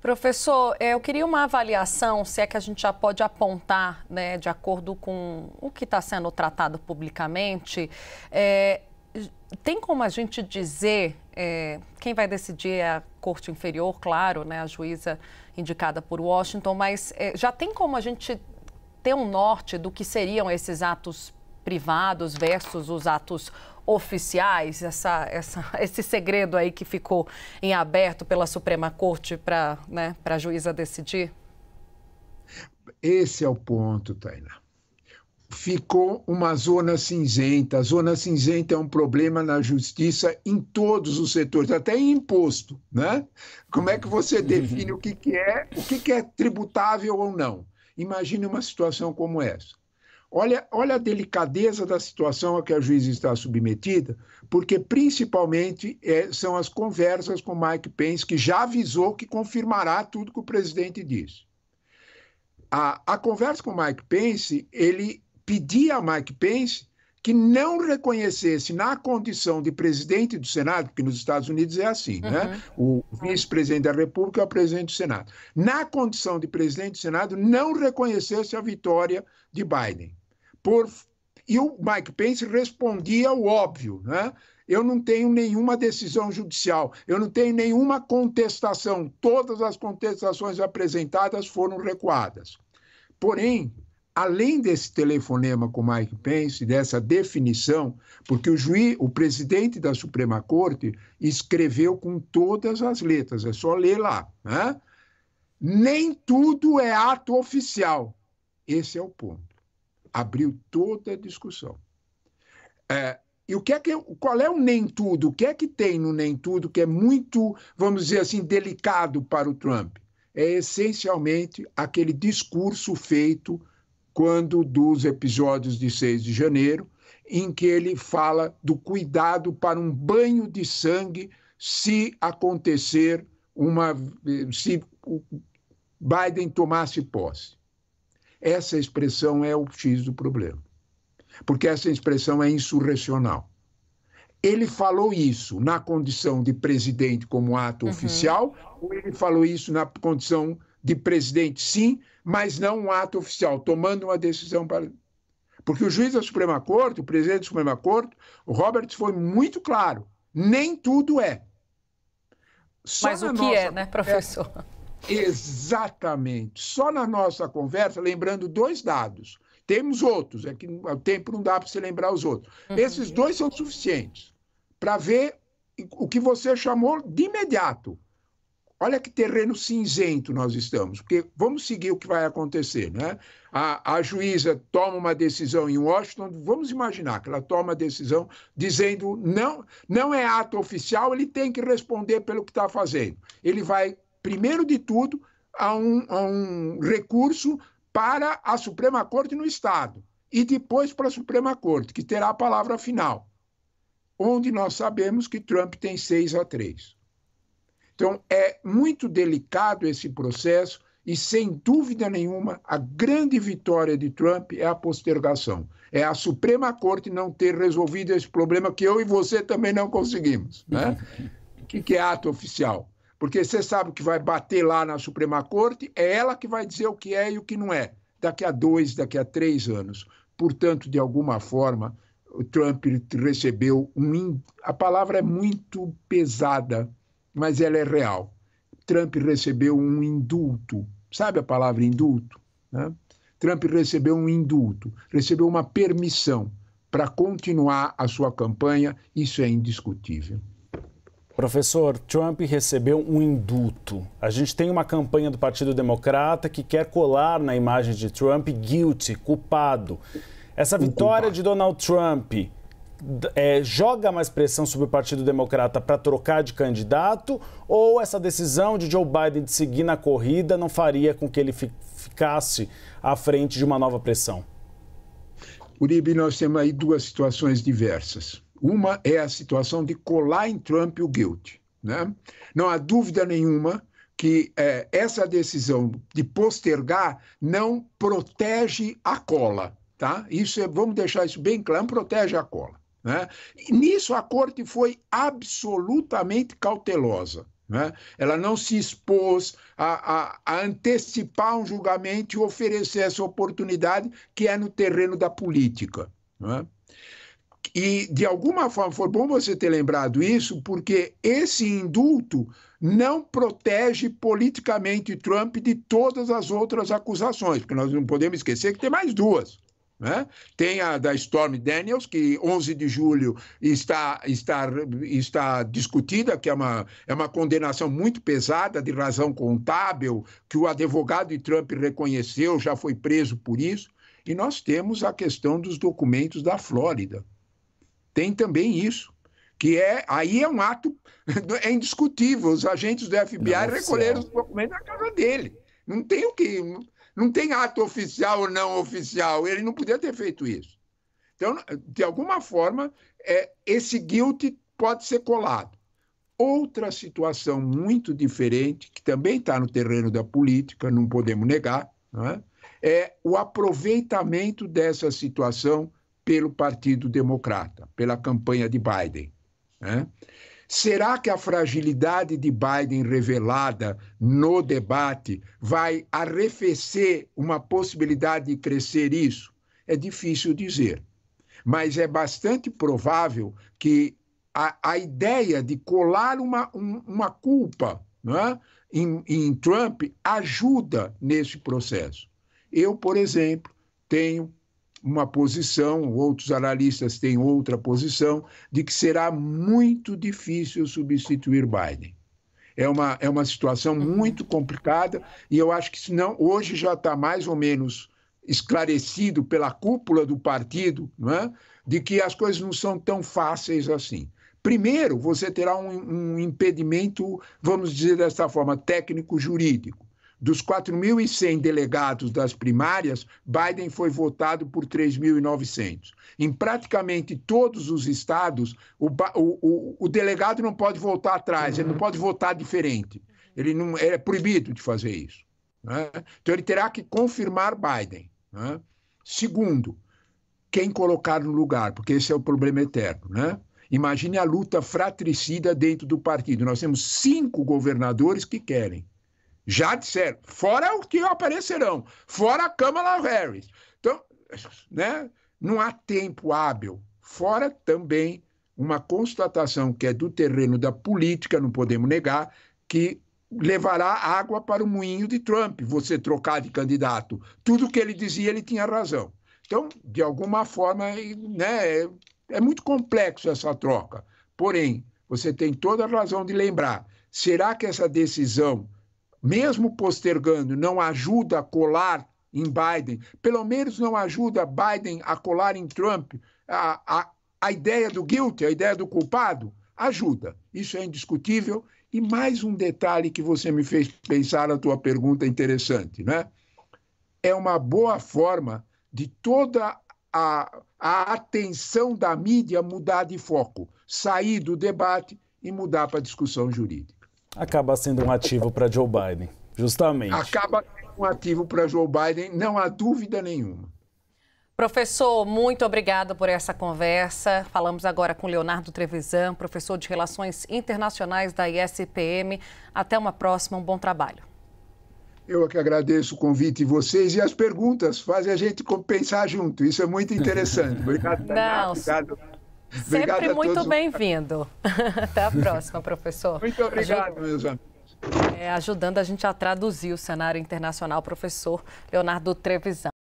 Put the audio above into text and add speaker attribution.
Speaker 1: Professor, é, eu queria uma avaliação, se é que a gente já pode apontar, né, de acordo com o que está sendo tratado publicamente. É, tem como a gente dizer, é, quem vai decidir é a Corte Inferior, claro, né, a juíza indicada por Washington, mas é, já tem como a gente ter um norte do que seriam esses atos privados versus os atos oficiais, essa, essa, esse segredo aí que ficou em aberto pela Suprema Corte para né, a juíza decidir? Esse é o ponto, Tainá. Ficou uma zona cinzenta. A zona cinzenta é um problema na justiça em todos os setores, até em imposto, né? Como é que você uhum. define o que, que é, o que, que é tributável ou não? Imagine uma situação como essa. Olha, olha a delicadeza da situação a que a juíza está submetida, porque principalmente é, são as conversas com Mike Pence, que já avisou que confirmará tudo que o presidente diz. A, a conversa com Mike Pence, ele pedia a Mike Pence que não reconhecesse na condição de presidente do Senado, porque nos Estados Unidos é assim, né? uhum. né? O vice-presidente da República é o presidente do Senado. Na condição de presidente do Senado, não reconhecesse a vitória de Biden por e o Mike Pence respondia o óbvio, né? Eu não tenho nenhuma decisão judicial, eu não tenho nenhuma contestação. Todas as contestações apresentadas foram recuadas. Porém, além desse telefonema com Mike Pence, dessa definição, porque o juiz, o presidente da Suprema Corte escreveu com todas as letras, é só ler lá, né? Nem tudo é ato oficial. Esse é o ponto abriu toda a discussão. É, e o que é que, qual é o nem tudo? O que é que tem no nem tudo que é muito, vamos dizer assim, delicado para o Trump? É essencialmente aquele discurso feito quando dos episódios de 6 de janeiro, em que ele fala do cuidado para um banho de sangue se acontecer uma se Biden tomasse posse. Essa expressão é o X do problema. Porque essa expressão é insurrecional. Ele falou isso na condição de presidente como ato uhum. oficial, ou ele falou isso na condição de presidente, sim, mas não um ato oficial, tomando uma decisão para. Porque o juiz da Suprema Corte, o presidente da Suprema Corte, o Roberts, foi muito claro: nem tudo é. Só mas o que é, nossa... é, né, professor? É. Exatamente. Só na nossa conversa, lembrando dois dados. Temos outros, é que o tempo não dá para se lembrar os outros. Uhum. Esses dois são suficientes para ver o que você chamou de imediato. Olha que terreno cinzento nós estamos, porque vamos seguir o que vai acontecer, né? A, a juíza toma uma decisão em Washington, vamos imaginar que ela toma a decisão dizendo não, não é ato oficial, ele tem que responder pelo que está fazendo. Ele vai primeiro de tudo, a um, a um recurso para a Suprema Corte no Estado e depois para a Suprema Corte, que terá a palavra final, onde nós sabemos que Trump tem 6 a 3. Então, é muito delicado esse processo e, sem dúvida nenhuma, a grande vitória de Trump é a postergação. É a Suprema Corte não ter resolvido esse problema que eu e você também não conseguimos. Né? que, que é ato oficial? Porque você sabe que vai bater lá na Suprema Corte, é ela que vai dizer o que é e o que não é, daqui a dois, daqui a três anos. Portanto, de alguma forma, o Trump recebeu um. A palavra é muito pesada, mas ela é real. Trump recebeu um indulto. Sabe a palavra indulto? Né? Trump recebeu um indulto, recebeu uma permissão para continuar a sua campanha, isso é indiscutível. Professor, Trump recebeu um indulto. A gente tem uma campanha do Partido Democrata que quer colar na imagem de Trump guilty, culpado. Essa vitória de Donald Trump é, joga mais pressão sobre o Partido Democrata para trocar de candidato? Ou essa decisão de Joe Biden de seguir na corrida não faria com que ele ficasse à frente de uma nova pressão? Uribe, nós temos aí duas situações diversas. Uma é a situação de colar em Trump o guilt. Né? Não há dúvida nenhuma que é, essa decisão de postergar não protege a cola. Tá? Isso é, vamos deixar isso bem claro, protege a cola. Né? nisso a corte foi absolutamente cautelosa. Né? Ela não se expôs a, a, a, antecipar um julgamento e oferecer essa oportunidade que é no terreno da política. Né? E, de alguma forma, foi bom você ter lembrado isso, porque esse indulto não protege politicamente Trump de todas as outras acusações, porque nós não podemos esquecer que tem mais duas. Né? Tem a da Stormy Daniels, que 11 de julho está, está, está discutida, que é uma, é uma condenação muito pesada de razão contábil, que o advogado de Trump reconheceu, já foi preso por isso. E nós temos a questão dos documentos da Flórida. Tem também isso que é aí é um ato é indiscutível. Os agentes do FBI Nossa. É recolheram os documentos na casa dele. Não tem o que, não tem ato oficial ou não oficial. Ele não podia ter feito isso. Então, de alguma forma, é, esse guilt pode ser colado. Outra situação muito diferente, que também está no terreno da política, não podemos negar, não é? é o aproveitamento dessa situação pelo Partido Democrata, pela campanha de Biden. Né? Será que a fragilidade de Biden revelada no debate vai arrefecer uma possibilidade de crescer isso? É difícil dizer, mas é bastante provável que a, a ideia de colar uma, um, uma culpa é, em, em Trump ajuda nesse processo. Eu, por exemplo, tenho uma posição, outros analistas têm outra posição, de que será muito difícil substituir Biden. É uma, é uma situação uhum. muito complicada e eu acho que senão, hoje já está mais ou menos esclarecido pela cúpula do partido é? de que as coisas não são tão fáceis assim. Primeiro, você terá um, um impedimento, vamos dizer desta forma, técnico-jurídico. Dos 4.100 delegados das primárias, Biden foi votado por 3.900. Em praticamente todos os estados, o, o, o, delegado não pode voltar atrás, ele não pode votar diferente. Ele, não, ele é proibido de fazer isso. Né? Então, ele terá que confirmar Biden. Né? Segundo, quem colocar no lugar, porque esse é o problema eterno. Né? Imagine a luta fratricida dentro do partido. Nós temos cinco governadores que querem. Já disseram. Fora o que aparecerão. Fora a Câmara Harris. Então, né? não há tempo hábil. Fora também uma constatação que é do terreno da política, não podemos negar, que levará água para o moinho de Trump, você trocar de candidato. Tudo que ele dizia, ele tinha razão. Então, de alguma forma, né, é, é muito complexo essa troca. Porém, você tem toda a razão de lembrar: será que essa decisão mesmo postergando, não ajuda a colar em Biden, pelo menos não ajuda Biden a colar em Trump a, a, a ideia do guilty, a ideia do culpado? Ajuda, isso é indiscutível. E mais um detalhe que você me fez pensar a tua pergunta interessante, né? É uma boa forma de toda a, a atenção da mídia mudar de foco, sair do debate e mudar para a discussão jurídica acaba sendo um ativo para Joe Biden, justamente. Acaba sendo um ativo para Joe Biden, não há dúvida nenhuma. Professor, muito obrigado por essa conversa. Falamos agora com Leonardo Trevisan, professor de Relações Internacionais da ISPM. Até uma próxima, um bom trabalho. Eu é que agradeço o convite de vocês e as perguntas fazem a gente pensar junto. Isso é muito interessante. Obrigado, Não, Obrigado.
Speaker 2: Sempre muito
Speaker 1: bem-vindo. Até a próxima, professor. Muito obrigado, meus amigos. É, ajudando a gente a traduzir o cenário internacional, professor Leonardo Trevisan.